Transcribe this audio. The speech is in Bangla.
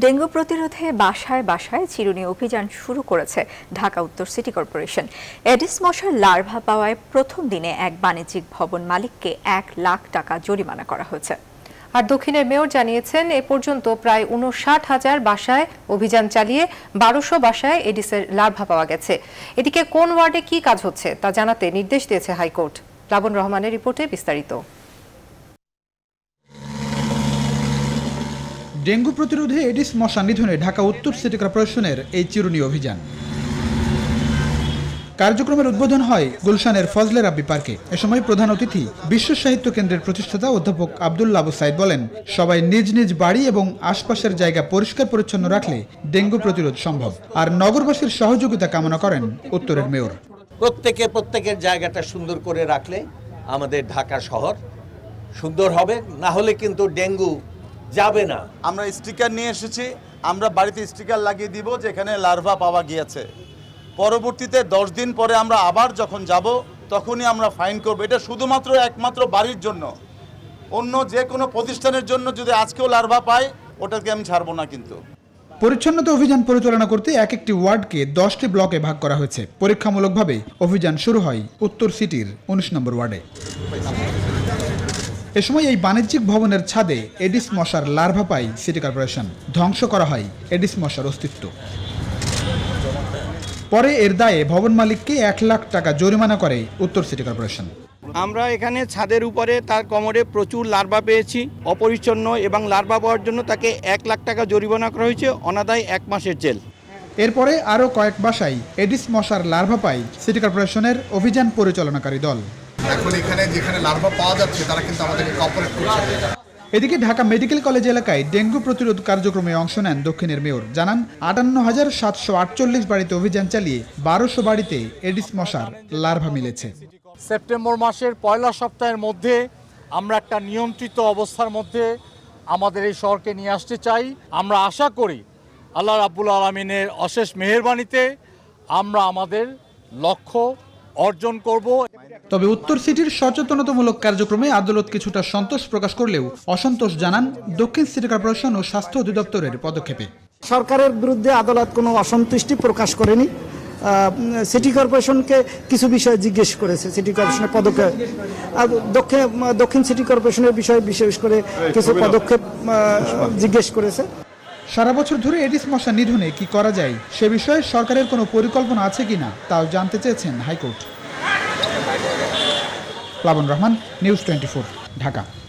ডেঙ্গু প্রতিরোধে বাসায় বাসায় চিরুনি অভিযান শুরু করেছে ঢাকা উত্তর সিটি কর্পোরেশন এডিস মশার লার্ভা পাওয়ায় প্রথম দিনে এক বাণিজ্যিক ভবন মালিককে এক লাখ টাকা জরিমানা করা হয়েছে আর দক্ষিণের মেয়র জানিয়েছেন এ পর্যন্ত প্রায় উনষাট হাজার বাসায় অভিযান চালিয়ে বারোশো বাসায় এডিসের লার্ভা পাওয়া গেছে এদিকে কোন ওয়ার্ডে কি কাজ হচ্ছে তা জানাতে নির্দেশ দিয়েছে হাইকোর্ট লাবন রহমানের রিপোর্টে বিস্তারিত ডেঙ্গু প্রতিরোধে এডিস মশা নিধনে ঢাকা উত্তর সিটি কর্পোরেশনের এই চিরুনি অভিযান কার্যক্রমের উদ্বোধন হয় গুলশানের ফজলে রাব্বি পার্কে এ সময় প্রধান অতিথি বিশ্ব সাহিত্য কেন্দ্রের প্রতিষ্ঠাতা অধ্যাপক আবদুল্লা আবু সাইদ বলেন সবাই নিজ নিজ বাড়ি এবং আশপাশের জায়গা পরিষ্কার পরিচ্ছন্ন রাখলে ডেঙ্গু প্রতিরোধ সম্ভব আর নগরবাসীর সহযোগিতা কামনা করেন উত্তরের মেয়র প্রত্যেকে প্রত্যেকের জায়গাটা সুন্দর করে রাখলে আমাদের ঢাকা শহর সুন্দর হবে না হলে কিন্তু ডেঙ্গু যাবে না আমরা স্টিকার নিয়ে এসেছি আমরা বাড়িতে স্টিকার লাগিয়ে দিব যেখানে লার্ভা পাওয়া গিয়েছে পরবর্তীতে দশ দিন পরে আমরা আবার যখন যাব তখনই আমরা ফাইন করব এটা শুধুমাত্র একমাত্র বাড়ির জন্য অন্য যে কোনো প্রতিষ্ঠানের জন্য যদি আজকেও লার্ভা পাই ওটাকে আমি ছাড়বো না কিন্তু পরিচ্ছন্নতা অভিযান পরিচালনা করতে এক একটি ওয়ার্ডকে দশটি ব্লকে ভাগ করা হয়েছে পরীক্ষামূলকভাবে অভিযান শুরু হয় উত্তর সিটির উনিশ নম্বর ওয়ার্ডে এ সময় এই বাণিজ্যিক ভবনের ছাদে এডিস মশার লার্ভা পাই সিটি কর্পোরেশন ধ্বংস করা হয় এডিস মশার অস্তিত্ব পরে এর দায়ে ভবন মালিককে এক লাখ টাকা জরিমানা করে উত্তর সিটি কর্পোরেশন আমরা এখানে ছাদের উপরে তার কোমরে প্রচুর লার্ভা পেয়েছি অপরিচ্ছন্ন এবং লার্ভা পাওয়ার জন্য তাকে এক লাখ টাকা জরিমানা করা হয়েছে অনাদায় এক মাসের জেল এরপরে আরও কয়েক বাসায় এডিস মশার লার্ভা পাই সিটি কর্পোরেশনের অভিযান পরিচালনাকারী দল এখন এখানে যেখানে লার্ভা পাওয়া যাচ্ছে তারা কিন্তু আমাদেরকে কপারেট করছে এদিকে ঢাকা মেডিকেল কলেজ এলাকায় ডেঙ্গু প্রতিরোধ কার্যক্রমে অংশ নেন দক্ষিণের মেয়র জানান আটান্ন হাজার সাতশো আটচল্লিশ বাড়িতে অভিযান চালিয়ে বারোশো বাড়িতে এডিস মশার লার্ভা মিলেছে সেপ্টেম্বর মাসের পয়লা সপ্তাহের মধ্যে আমরা একটা নিয়ন্ত্রিত অবস্থার মধ্যে আমাদের এই শহরকে নিয়ে আসতে চাই আমরা আশা করি আল্লাহ রাবুল আলমিনের অশেষ মেহরবানিতে আমরা আমাদের লক্ষ্য অর্জন করব তবে উত্তর সিটির সচেতনতামূলক কার্যক্রমে আদালত কিছুটা সন্তোষ প্রকাশ করলেও অসন্তোষ জানান দক্ষিণ সিটি কর্পোরেশন ও স্বাস্থ্য অধিদপ্তরের পদক্ষেপে সরকারের বিরুদ্ধে আদালত কোনো অসন্তুষ্টি প্রকাশ করেনি সিটি কর্পোরেশনকে কিছু বিষয় জিজ্ঞেস করেছে সিটি কর্পোরেশনের পদক্ষেপ দক্ষিণ দক্ষিণ সিটি কর্পোরেশনের বিষয়ে বিশেষ করে কিছু পদক্ষেপ জিজ্ঞেস করেছে সারা বছর ধরে এডিস মশা নিধনে কি করা যায় সে বিষয়ে সরকারের কোনো পরিকল্পনা আছে কিনা তাও জানতে চেয়েছেন হাইকোর্ট প্লাবন রহমান নিউজ টোয়েন্টি ঢাকা